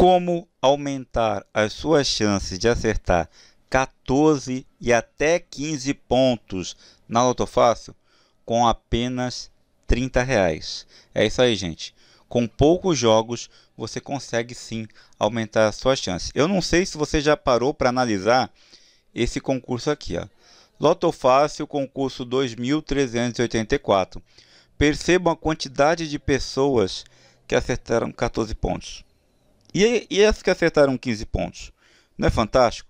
como aumentar as suas chances de acertar 14 e até 15 pontos na Loto Fácil com apenas 30 reais. É isso aí, gente. Com poucos jogos, você consegue sim aumentar as suas chances. Eu não sei se você já parou para analisar esse concurso aqui. Ó. Loto Fácil, concurso 2384. Percebam a quantidade de pessoas que acertaram 14 pontos. E, e essas que acertaram 15 pontos? Não é fantástico?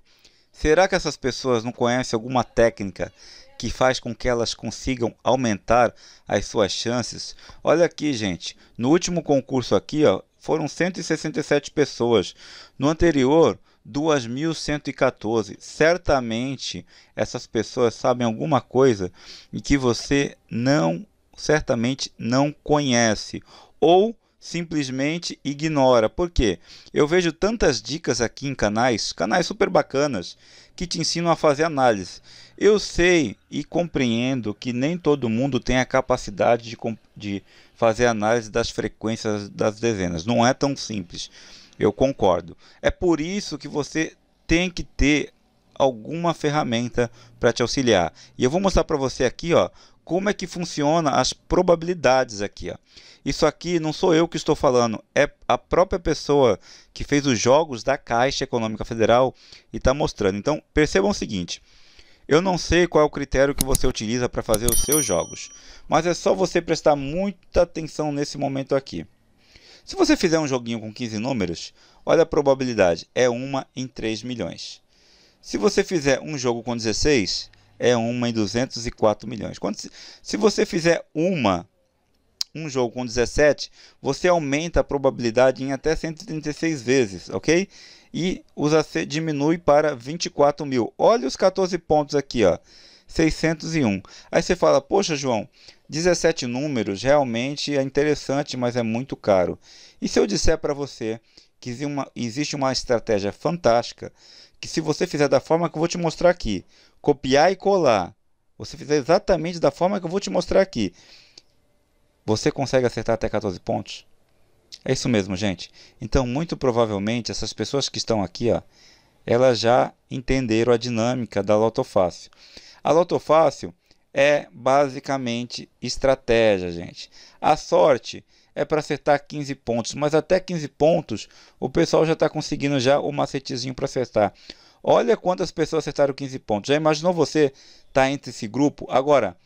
Será que essas pessoas não conhecem alguma técnica que faz com que elas consigam aumentar as suas chances. Olha aqui, gente, no último concurso aqui, ó, foram 167 pessoas. No anterior, 2114. Certamente essas pessoas sabem alguma coisa e que você não certamente não conhece ou simplesmente ignora. Por quê? Eu vejo tantas dicas aqui em canais, canais super bacanas, que te ensinam a fazer análise. Eu sei e compreendo que nem todo mundo tem a capacidade de, de fazer análise das frequências das dezenas. Não é tão simples. Eu concordo. É por isso que você tem que ter alguma ferramenta para te auxiliar. E eu vou mostrar para você aqui, ó, como é que funciona as probabilidades aqui. Ó. Isso aqui não sou eu que estou falando, é a própria pessoa que fez os jogos da Caixa Econômica Federal e está mostrando. Então, percebam o seguinte, eu não sei qual é o critério que você utiliza para fazer os seus jogos, mas é só você prestar muita atenção nesse momento aqui. Se você fizer um joguinho com 15 números, olha a probabilidade, é 1 em 3 milhões. Se você fizer um jogo com 16, é uma em 204 milhões. Quando, se, se você fizer uma, um jogo com 17, você aumenta a probabilidade em até 136 vezes, ok? E os AC diminui para 24 mil. Olha os 14 pontos aqui, ó. 601. Aí você fala, poxa, João, 17 números realmente é interessante, mas é muito caro. E se eu disser para você que existe uma estratégia fantástica que se você fizer da forma que eu vou te mostrar aqui, copiar e colar, você fizer exatamente da forma que eu vou te mostrar aqui, você consegue acertar até 14 pontos? É isso mesmo, gente. Então, muito provavelmente, essas pessoas que estão aqui, ó, elas já entenderam a dinâmica da lotofácil. A lotofácil, é basicamente estratégia, gente. A sorte é para acertar 15 pontos, mas até 15 pontos o pessoal já está conseguindo já o macetezinho para acertar. Olha quantas pessoas acertaram 15 pontos. Já imaginou você estar tá entre esse grupo? Agora,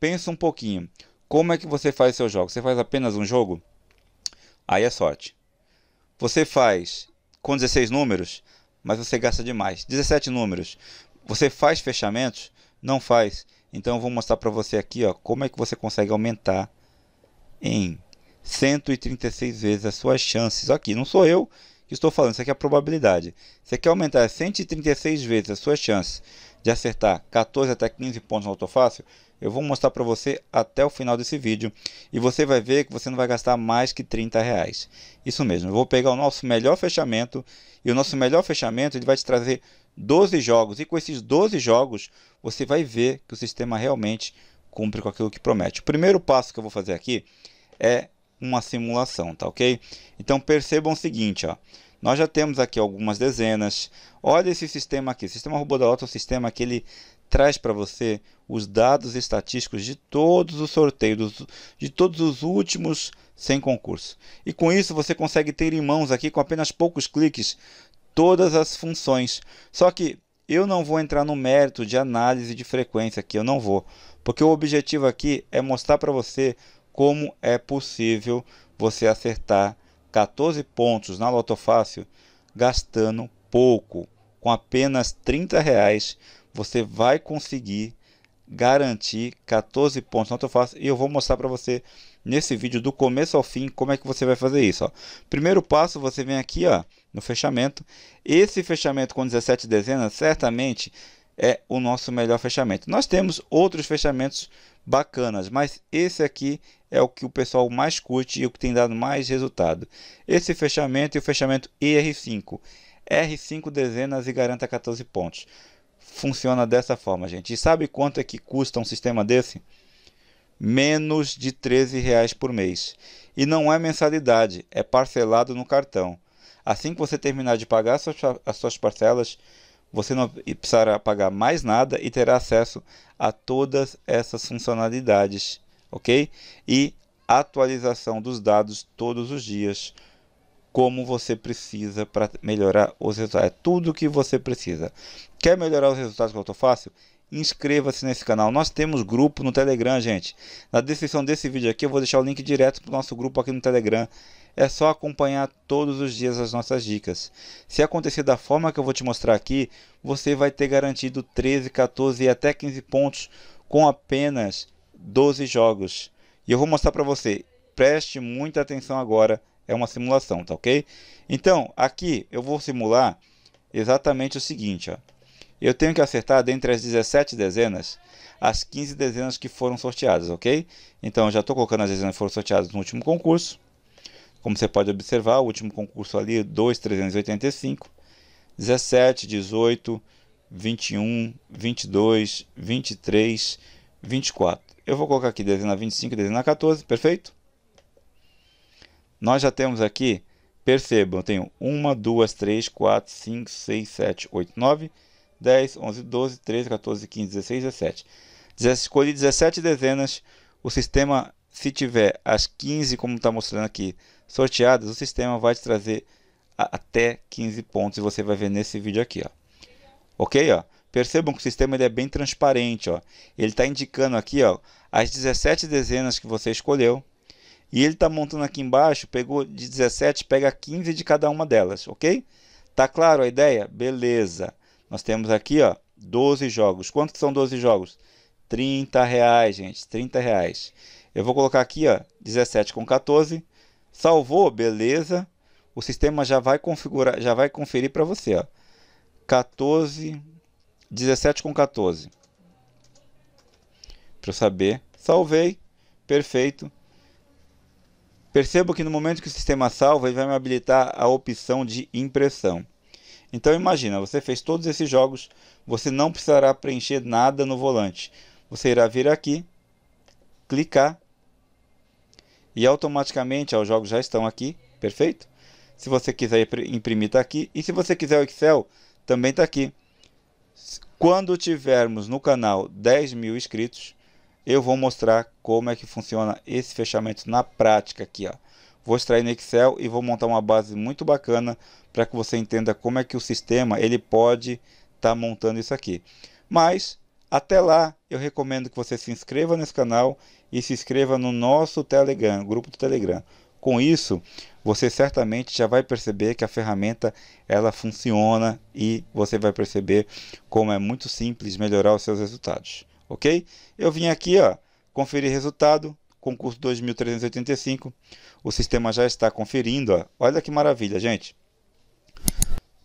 pensa um pouquinho. Como é que você faz seu jogo? Você faz apenas um jogo? Aí é sorte. Você faz com 16 números, mas você gasta demais. 17 números. Você faz fechamentos? Não faz. Então eu vou mostrar para você aqui ó, como é que você consegue aumentar em 136 vezes as suas chances. Aqui não sou eu que estou falando, isso aqui é a probabilidade. Você quer é aumentar 136 vezes as suas chances de acertar 14 até 15 pontos no autofácil? Eu vou mostrar para você até o final desse vídeo e você vai ver que você não vai gastar mais que 30 reais. Isso mesmo, eu vou pegar o nosso melhor fechamento e o nosso melhor fechamento ele vai te trazer 12 jogos. E com esses 12 jogos, você vai ver que o sistema realmente cumpre com aquilo que promete. O primeiro passo que eu vou fazer aqui é uma simulação, tá ok? Então percebam o seguinte, ó. Nós já temos aqui algumas dezenas. Olha esse sistema aqui. O sistema robô da Lota é um sistema que ele traz para você os dados estatísticos de todos os sorteios, de todos os últimos sem concurso. E com isso você consegue ter em mãos aqui, com apenas poucos cliques, todas as funções. Só que eu não vou entrar no mérito de análise de frequência aqui, eu não vou, porque o objetivo aqui é mostrar para você como é possível você acertar 14 pontos na Loto Fácil gastando pouco. Com apenas 30 reais você vai conseguir garantir 14 pontos na Loto Fácil e eu vou mostrar para você nesse vídeo do começo ao fim como é que você vai fazer isso. Ó. Primeiro passo você vem aqui ó no fechamento. Esse fechamento com 17 dezenas certamente é o nosso melhor fechamento. Nós temos outros fechamentos bacanas, mas esse aqui é o que o pessoal mais curte e o que tem dado mais resultado. Esse fechamento e o fechamento IR5. R5 dezenas e garanta 14 pontos. Funciona dessa forma, gente. E sabe quanto é que custa um sistema desse? Menos de 13 reais por mês. E não é mensalidade, é parcelado no cartão. Assim que você terminar de pagar as suas parcelas, você não precisará pagar mais nada e terá acesso a todas essas funcionalidades, ok? E atualização dos dados todos os dias, como você precisa para melhorar os resultados. É tudo o que você precisa. Quer melhorar os resultados com a Autofácil? inscreva-se nesse canal. Nós temos grupo no Telegram, gente. Na descrição desse vídeo aqui eu vou deixar o link direto para o nosso grupo aqui no Telegram. É só acompanhar todos os dias as nossas dicas. Se acontecer da forma que eu vou te mostrar aqui, você vai ter garantido 13, 14 e até 15 pontos com apenas 12 jogos. E eu vou mostrar para você. Preste muita atenção agora. É uma simulação, tá ok? Então, aqui eu vou simular exatamente o seguinte, ó. Eu tenho que acertar dentre as 17 dezenas as 15 dezenas que foram sorteadas, ok? Então já estou colocando as dezenas que foram sorteadas no último concurso. Como você pode observar, o último concurso ali, 2,385, 17, 18, 21, 22, 23, 24. Eu vou colocar aqui dezena 25 e dezena 14, perfeito? Nós já temos aqui, percebam, eu tenho 1, 2, 3, 4, 5, 6, 7, 8, 9, 10, 11, 12, 13, 14, 15, 16, 17. Escolhi 17 dezenas. O sistema, se tiver as 15, como está mostrando aqui, sorteadas, o sistema vai te trazer até 15 pontos. E você vai ver nesse vídeo aqui. Ó. Ok? Ó. Percebam que o sistema ele é bem transparente. Ó. Ele está indicando aqui ó, as 17 dezenas que você escolheu. E ele está montando aqui embaixo, pegou de 17, pega 15 de cada uma delas, ok? Tá claro a ideia? Beleza. Nós temos aqui, ó, 12 jogos. Quanto são 12 jogos? 30 reais, gente. 30 reais. Eu vou colocar aqui, ó, 17 com 14. Salvou, beleza. O sistema já vai configurar, já vai conferir para você, ó. 14, 17 com 14. Para eu saber. Salvei. Perfeito. Percebo que no momento que o sistema salva, ele vai me habilitar a opção de impressão. Então imagina, você fez todos esses jogos, você não precisará preencher nada no volante. Você irá vir aqui, clicar e automaticamente ó, os jogos já estão aqui, perfeito? Se você quiser imprimir está aqui e se você quiser o Excel também está aqui. Quando tivermos no canal 10 mil inscritos, eu vou mostrar como é que funciona esse fechamento na prática aqui. Ó vou extrair no Excel e vou montar uma base muito bacana para que você entenda como é que o sistema ele pode estar tá montando isso aqui. Mas até lá, eu recomendo que você se inscreva nesse canal e se inscreva no nosso Telegram, grupo do Telegram. Com isso, você certamente já vai perceber que a ferramenta ela funciona e você vai perceber como é muito simples melhorar os seus resultados, ok? Eu vim aqui, ó, conferir resultado, concurso 2385. O sistema já está conferindo. Ó. Olha que maravilha, gente.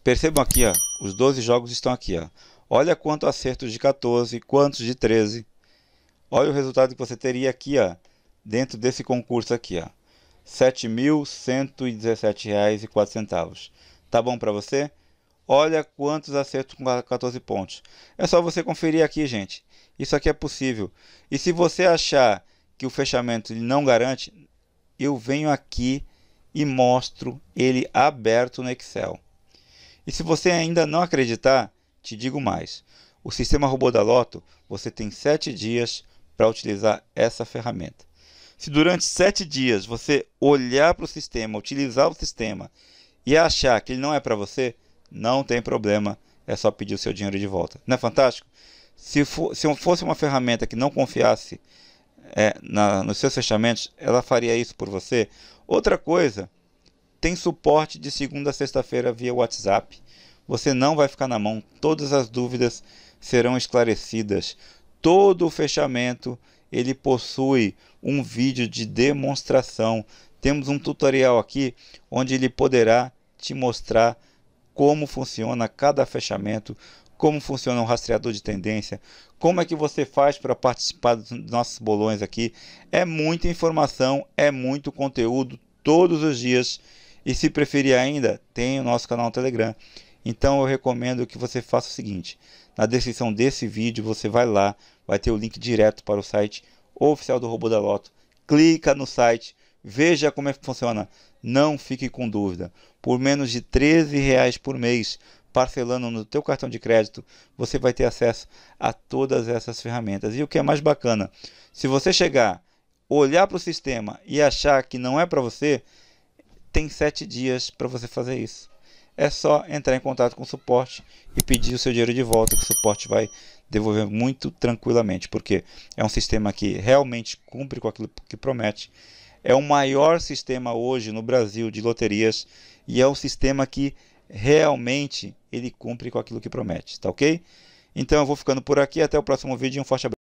Percebam aqui, ó, os 12 jogos estão aqui. Ó. Olha quanto acertos de 14, quantos de 13. Olha o resultado que você teria aqui, ó, dentro desse concurso aqui, ó. R$ 7.117,04. Tá bom para você? Olha quantos acertos com 14 pontos. É só você conferir aqui, gente. Isso aqui é possível. E se você achar que o fechamento não garante, eu venho aqui e mostro ele aberto no Excel. E se você ainda não acreditar, te digo mais. O sistema robô da Loto, você tem 7 dias para utilizar essa ferramenta. Se durante 7 dias você olhar para o sistema, utilizar o sistema e achar que ele não é para você, não tem problema, é só pedir o seu dinheiro de volta. Não é fantástico? Se, for, se fosse uma ferramenta que não confiasse é, na, nos seus fechamentos, ela faria isso por você. Outra coisa, tem suporte de segunda a sexta-feira via WhatsApp. Você não vai ficar na mão, todas as dúvidas serão esclarecidas. Todo o fechamento ele possui um vídeo de demonstração. Temos um tutorial aqui onde ele poderá te mostrar como funciona cada fechamento, como funciona um rastreador de tendência, como é que você faz para participar dos nossos bolões aqui. É muita informação, é muito conteúdo todos os dias. E se preferir ainda, tem o nosso canal no Telegram. Então eu recomendo que você faça o seguinte: na descrição desse vídeo você vai lá, vai ter o link direto para o site oficial do Robô da Loto. Clica no site, veja como é que funciona. Não fique com dúvida. Por menos de 13 reais por mês parcelando no teu cartão de crédito, você vai ter acesso a todas essas ferramentas. E o que é mais bacana, se você chegar, olhar para o sistema e achar que não é para você, tem sete dias para você fazer isso. É só entrar em contato com o suporte e pedir o seu dinheiro de volta, que o suporte vai devolver muito tranquilamente, porque é um sistema que realmente cumpre com aquilo que promete. É o maior sistema hoje no Brasil de loterias e é um sistema que realmente ele cumpre com aquilo que promete, tá ok? Então eu vou ficando por aqui, até o próximo vídeo e um forte abraço.